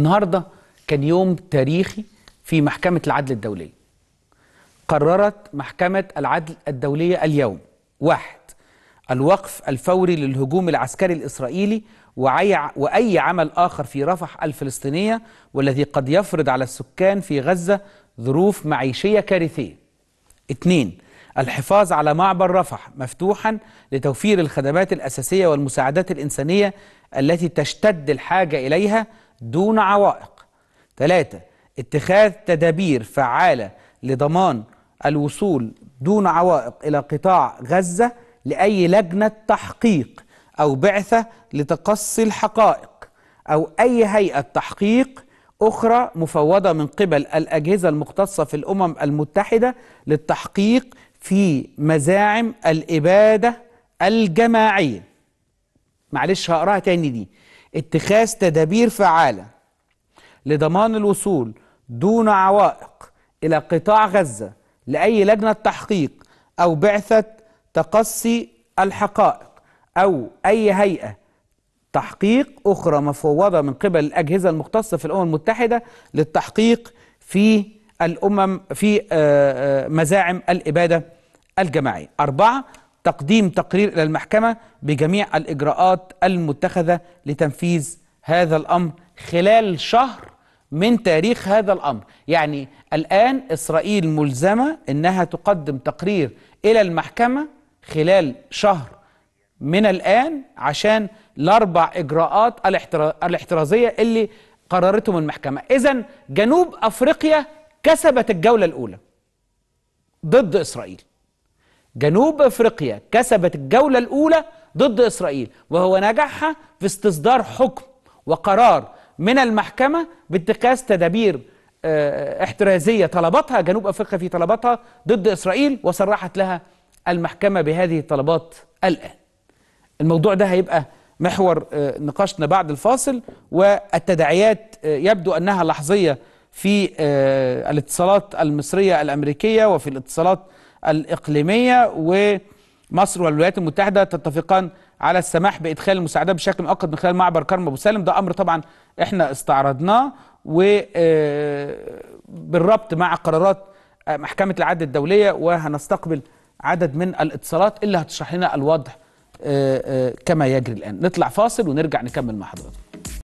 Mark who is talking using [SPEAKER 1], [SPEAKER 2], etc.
[SPEAKER 1] النهارده كان يوم تاريخي في محكمة العدل الدولية. قررت محكمة العدل الدولية اليوم واحد الوقف الفوري للهجوم العسكري الإسرائيلي وأي عمل آخر في رفح الفلسطينية والذي قد يفرض على السكان في غزة ظروف معيشية كارثية. اثنين الحفاظ على معبر رفح مفتوحا لتوفير الخدمات الأساسية والمساعدات الإنسانية التي تشتد الحاجة إليها دون عوائق ثلاثة اتخاذ تدابير فعالة لضمان الوصول دون عوائق إلى قطاع غزة لأي لجنة تحقيق أو بعثة لتقصي الحقائق أو أي هيئة تحقيق أخرى مفوضة من قبل الأجهزة المختصة في الأمم المتحدة للتحقيق في مزاعم الإبادة الجماعية معلش هقراها تاني دي اتخاذ تدابير فعالة لضمان الوصول دون عوائق إلى قطاع غزة لأي لجنة تحقيق أو بعثة تقصي الحقائق أو أي هيئة تحقيق أخرى مفوضة من قبل الأجهزة المختصة في الأمم المتحدة للتحقيق في الأمم في آه، آه، مزاعم الإبادة الجماعية أربعة تقديم تقرير إلى المحكمة بجميع الإجراءات المتخذة لتنفيذ هذا الأمر خلال شهر من تاريخ هذا الأمر يعني الآن إسرائيل ملزمة أنها تقدم تقرير إلى المحكمة خلال شهر من الآن عشان الأربع إجراءات الاحترازية اللي قررتهم المحكمة إذا جنوب أفريقيا كسبت الجولة الأولى ضد إسرائيل جنوب أفريقيا كسبت الجولة الأولى ضد إسرائيل وهو نجاحها في استصدار حكم وقرار من المحكمة باتخاذ تدابير آه، احترازية طلبتها جنوب أفريقيا في طلباتها ضد إسرائيل وصرحت لها المحكمة بهذه الطلبات الآن الموضوع ده هيبقى محور آه، نقاشنا بعد الفاصل والتداعيات آه، يبدو أنها لحظية في الاتصالات المصرية الأمريكية وفي الاتصالات الإقليمية ومصر والولايات المتحدة تتفقان على السماح بإدخال المساعدات بشكل مؤقت من خلال معبر كرم أبو سالم ده أمر طبعا إحنا استعرضناه وبالربط آه، مع قرارات آه، محكمة العدل الدولية وهنستقبل عدد من الاتصالات اللي هتشرح لنا الوضع آه، كما يجري الآن نطلع فاصل ونرجع نكمل مع حضراتكم